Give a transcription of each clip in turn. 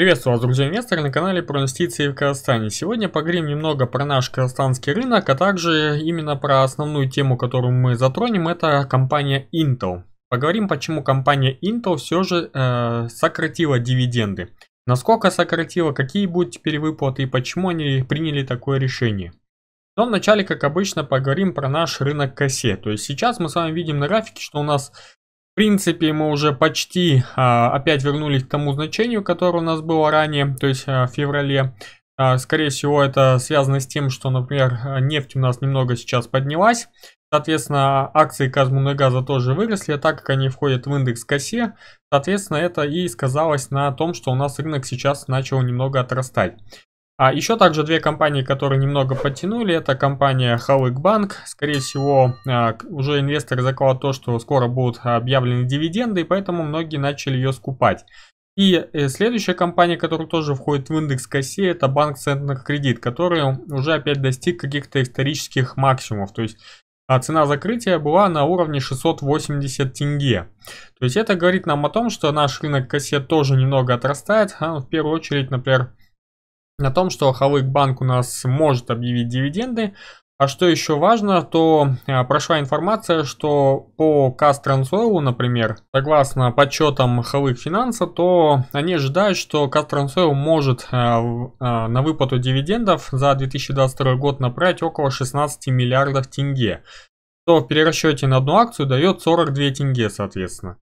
Приветствую вас, друзья инвесторы, на канале про инвестиции в Казахстане. Сегодня поговорим немного про наш казахстанский рынок, а также именно про основную тему, которую мы затронем, это компания Intel. Поговорим, почему компания Intel все же э, сократила дивиденды. Насколько сократила, какие будут теперь выплаты и почему они приняли такое решение. Но вначале, как обычно, поговорим про наш рынок косе. То есть сейчас мы с вами видим на графике, что у нас в принципе, мы уже почти а, опять вернулись к тому значению, которое у нас было ранее, то есть а, в феврале. А, скорее всего, это связано с тем, что, например, а, нефть у нас немного сейчас поднялась. Соответственно, акции Казмунагаза тоже выросли, а так как они входят в индекс косе. Соответственно, это и сказалось на том, что у нас рынок сейчас начал немного отрастать. А еще также две компании, которые немного подтянули, это компания Халык Банк. Скорее всего, а, уже инвестор закладывают то, что скоро будут объявлены дивиденды, и поэтому многие начали ее скупать. И э, следующая компания, которая тоже входит в индекс к это банк Центнер Кредит, который уже опять достиг каких-то исторических максимумов. То есть а, цена закрытия была на уровне 680 тенге. То есть это говорит нам о том, что наш рынок к тоже немного отрастает. А, в первую очередь, например, о том, что Халык Банк у нас может объявить дивиденды. А что еще важно, то э, прошла информация, что по Кастрансойлу, например, согласно подсчетам Халык Финанса, то они ожидают, что Кастрансойл может э, э, на выплату дивидендов за 2022 год направить около 16 миллиардов тенге то в перерасчете на одну акцию дает 42 тенге, соответственно.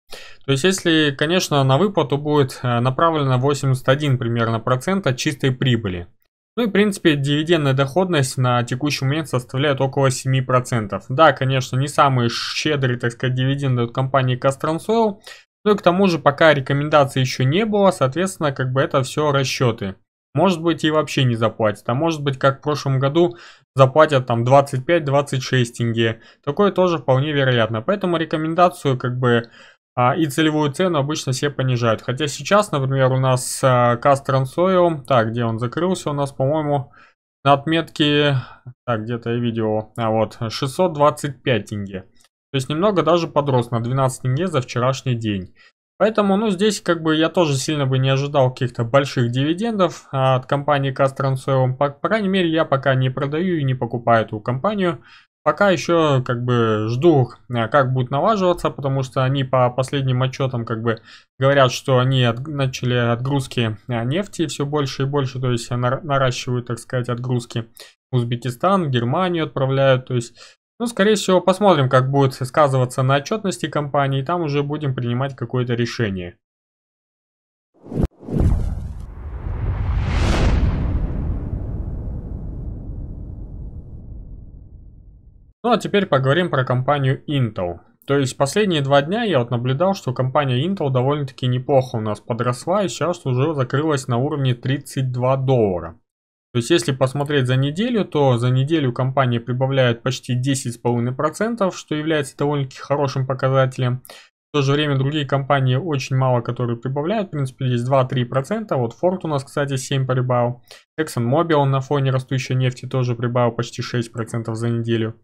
То есть, если, конечно, на выплату будет э, направлено 81 примерно процента чистой прибыли. Ну и, в принципе, дивидендная доходность на текущий момент составляет около 7%. Да, конечно, не самые щедрые, так сказать, дивиденды от компании Castronsoil. Ну и к тому же, пока рекомендаций еще не было, соответственно, как бы это все расчеты. Может быть и вообще не заплатят, а может быть как в прошлом году заплатят там 25-26 тенге. Такое тоже вполне вероятно. Поэтому рекомендацию как бы а, и целевую цену обычно все понижают. Хотя сейчас, например, у нас Кастрансойл, так, где он закрылся у нас, по-моему, на отметке, так, где-то я видел, а вот, 625 тенге. То есть немного даже подрос на 12 тенге за вчерашний день. Поэтому, ну, здесь как бы я тоже сильно бы не ожидал каких-то больших дивидендов а, от компании Castron По, крайней мере, я пока не продаю и не покупаю эту компанию. Пока еще как бы жду, а, как будет налаживаться, потому что они по последним отчетам как бы говорят, что они от, начали отгрузки а, нефти все больше и больше, то есть наращивают, так сказать, отгрузки. Узбекистан, Германию отправляют, то есть ну, скорее всего, посмотрим, как будет сказываться на отчетности компании, и там уже будем принимать какое-то решение. Ну а теперь поговорим про компанию Intel. То есть последние два дня я вот наблюдал, что компания Intel довольно-таки неплохо у нас подросла и сейчас уже закрылась на уровне 32 доллара. То есть, если посмотреть за неделю, то за неделю компания прибавляет почти 10,5%, что является довольно-таки хорошим показателем. В то же время другие компании очень мало, которые прибавляют. В принципе, здесь 2-3%. Вот Ford у нас, кстати, 7 прибавил. ExxonMobil на фоне растущей нефти тоже прибавил почти 6% за неделю.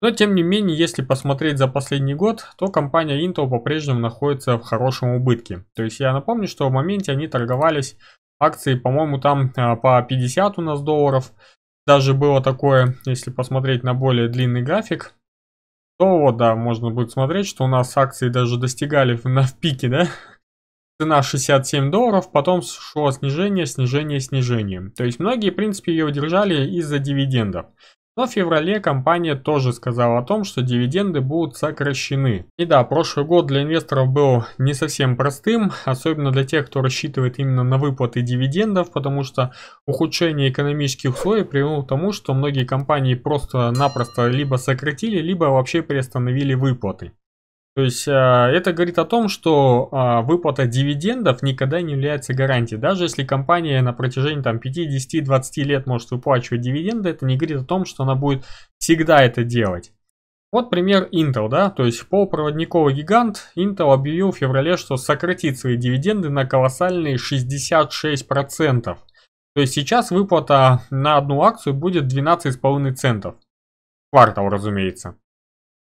Но, тем не менее, если посмотреть за последний год, то компания Intel по-прежнему находится в хорошем убытке. То есть, я напомню, что в моменте они торговались акции, по-моему, там а, по 50 у нас долларов. Даже было такое, если посмотреть на более длинный график, то вот, да, можно будет смотреть, что у нас акции даже достигали в, на, в пике, да? Цена 67 долларов, потом шло снижение, снижение, снижение. То есть многие, в принципе, ее удержали из-за дивидендов. Но в феврале компания тоже сказала о том, что дивиденды будут сокращены. И да, прошлый год для инвесторов был не совсем простым, особенно для тех, кто рассчитывает именно на выплаты дивидендов, потому что ухудшение экономических условий привело к тому, что многие компании просто-напросто либо сократили, либо вообще приостановили выплаты. То есть а, это говорит о том, что а, выплата дивидендов никогда не является гарантией. Даже если компания на протяжении там, 5-10-20 лет может выплачивать дивиденды, это не говорит о том, что она будет всегда это делать. Вот пример Intel, да, то есть полупроводниковый гигант Intel объявил в феврале, что сократит свои дивиденды на колоссальные 66%. То есть сейчас выплата на одну акцию будет 12,5 центов. Квартал, разумеется.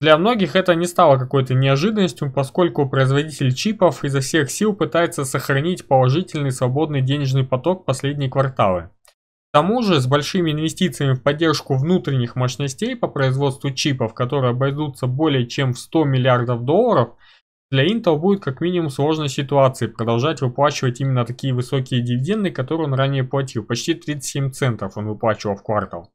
Для многих это не стало какой-то неожиданностью, поскольку производитель чипов изо всех сил пытается сохранить положительный свободный денежный поток последние кварталы. К тому же, с большими инвестициями в поддержку внутренних мощностей по производству чипов, которые обойдутся более чем в 100 миллиардов долларов, для Intel будет как минимум сложной ситуации продолжать выплачивать именно такие высокие дивиденды, которые он ранее платил. Почти 37 центов он выплачивал в квартал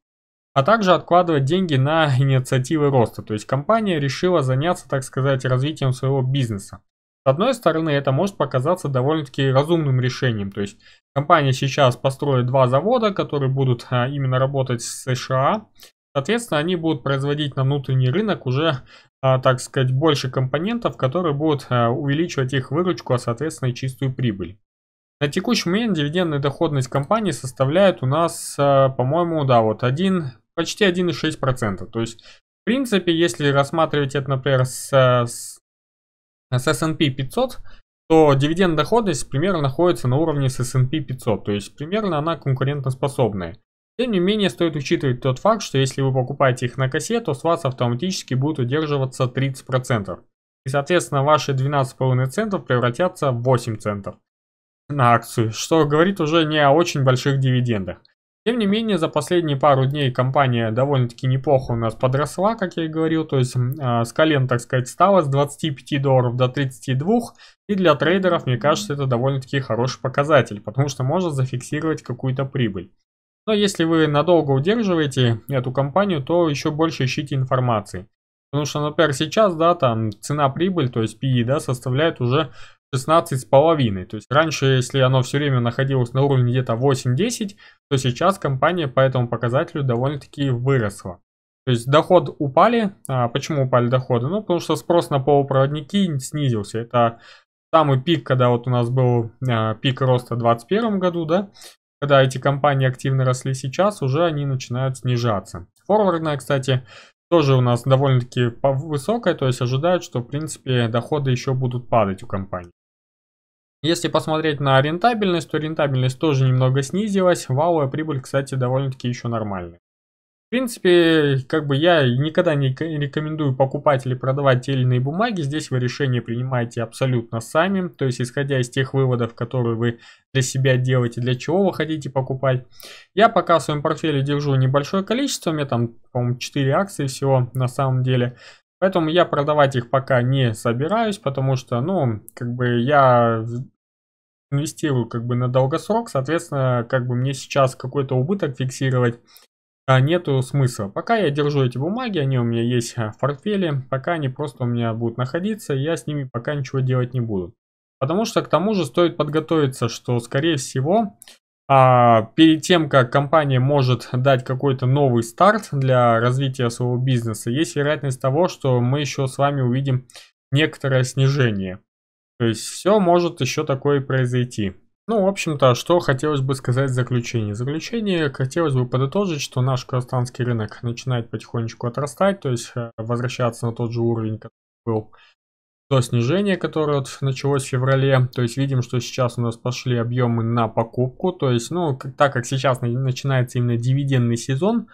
а также откладывать деньги на инициативы роста. То есть компания решила заняться, так сказать, развитием своего бизнеса. С одной стороны, это может показаться довольно-таки разумным решением. То есть компания сейчас построит два завода, которые будут а, именно работать в США. Соответственно, они будут производить на внутренний рынок уже, а, так сказать, больше компонентов, которые будут а, увеличивать их выручку, а соответственно и чистую прибыль. На текущий момент дивидендная доходность компании составляет у нас, по-моему, да, вот 1 почти 1,6%. То есть, в принципе, если рассматривать это, например, с, с, с S&P 500, то дивидендная доходность примерно находится на уровне с S&P 500, то есть примерно она конкурентоспособная. Тем не менее, стоит учитывать тот факт, что если вы покупаете их на косе, то с вас автоматически будет удерживаться 30%. И, соответственно, ваши 12,5 центов превратятся в 8 центов на акцию, что говорит уже не о очень больших дивидендах. Тем не менее, за последние пару дней компания довольно-таки неплохо у нас подросла, как я и говорил, то есть э, с колен, так сказать, стала с 25 долларов до 32, и для трейдеров, мне кажется, это довольно-таки хороший показатель, потому что можно зафиксировать какую-то прибыль. Но если вы надолго удерживаете эту компанию, то еще больше ищите информации. Потому что, например, сейчас, да, там цена прибыль, то есть PE, да, составляет уже 16 с половиной. То есть раньше, если оно все время находилось на уровне где-то 8-10, то сейчас компания по этому показателю довольно-таки выросла. То есть доход упали. А почему упали доходы? Ну, потому что спрос на полупроводники снизился. Это самый пик, когда вот у нас был а, пик роста в 2021 году, да, когда эти компании активно росли сейчас, уже они начинают снижаться. Форвардная, кстати, тоже у нас довольно-таки высокая, то есть ожидают, что, в принципе, доходы еще будут падать у компании. Если посмотреть на рентабельность, то рентабельность тоже немного снизилась. Валовая прибыль, кстати, довольно-таки еще нормальная. В принципе, как бы я никогда не рекомендую покупать или продавать те или иные бумаги. Здесь вы решение принимаете абсолютно сами. То есть, исходя из тех выводов, которые вы для себя делаете, для чего вы хотите покупать. Я пока в своем портфеле держу небольшое количество. У меня там, по-моему, 4 акции всего на самом деле. Поэтому я продавать их пока не собираюсь, потому что, ну, как бы я инвестирую как бы на долгосрок, соответственно, как бы мне сейчас какой-то убыток фиксировать а, нету смысла. Пока я держу эти бумаги, они у меня есть а, в портфеле, пока они просто у меня будут находиться, я с ними пока ничего делать не буду. Потому что к тому же стоит подготовиться, что скорее всего а перед тем, как компания может дать какой-то новый старт для развития своего бизнеса, есть вероятность того, что мы еще с вами увидим некоторое снижение. То есть все может еще такое произойти. Ну, в общем-то, что хотелось бы сказать в Заключение В заключении хотелось бы подытожить, что наш казахстанский рынок начинает потихонечку отрастать, то есть э, возвращаться на тот же уровень, который был то снижение, которое началось в феврале. То есть видим, что сейчас у нас пошли объемы на покупку. То есть, ну, так как сейчас начинается именно дивидендный сезон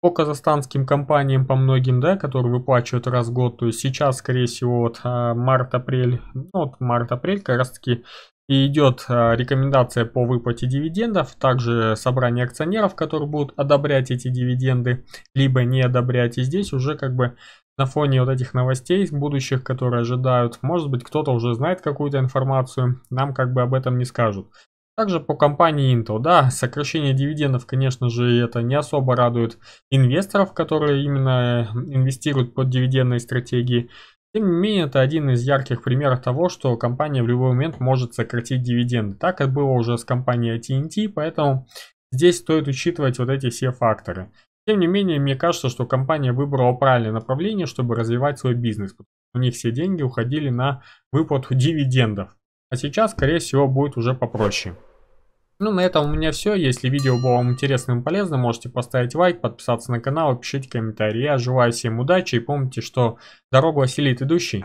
по казахстанским компаниям, по многим, да, которые выплачивают раз в год. То есть сейчас, скорее всего, вот а, март-апрель, ну, вот март-апрель как раз-таки и идет а, рекомендация по выплате дивидендов, также собрание акционеров, которые будут одобрять эти дивиденды, либо не одобрять. И здесь уже как бы на фоне вот этих новостей будущих, которые ожидают, может быть кто-то уже знает какую-то информацию, нам как бы об этом не скажут. Также по компании Intel, да, сокращение дивидендов, конечно же, это не особо радует инвесторов, которые именно э, инвестируют под дивидендные стратегии. Тем не менее, это один из ярких примеров того, что компания в любой момент может сократить дивиденды. Так и было уже с компанией AT&T, поэтому здесь стоит учитывать вот эти все факторы. Тем не менее, мне кажется, что компания выбрала правильное направление, чтобы развивать свой бизнес. У них все деньги уходили на выплату дивидендов. А сейчас, скорее всего, будет уже попроще. Ну, на этом у меня все. Если видео было вам интересным и полезным, можете поставить лайк, подписаться на канал и пишите комментарии. Я желаю всем удачи и помните, что дорогу осилит идущий.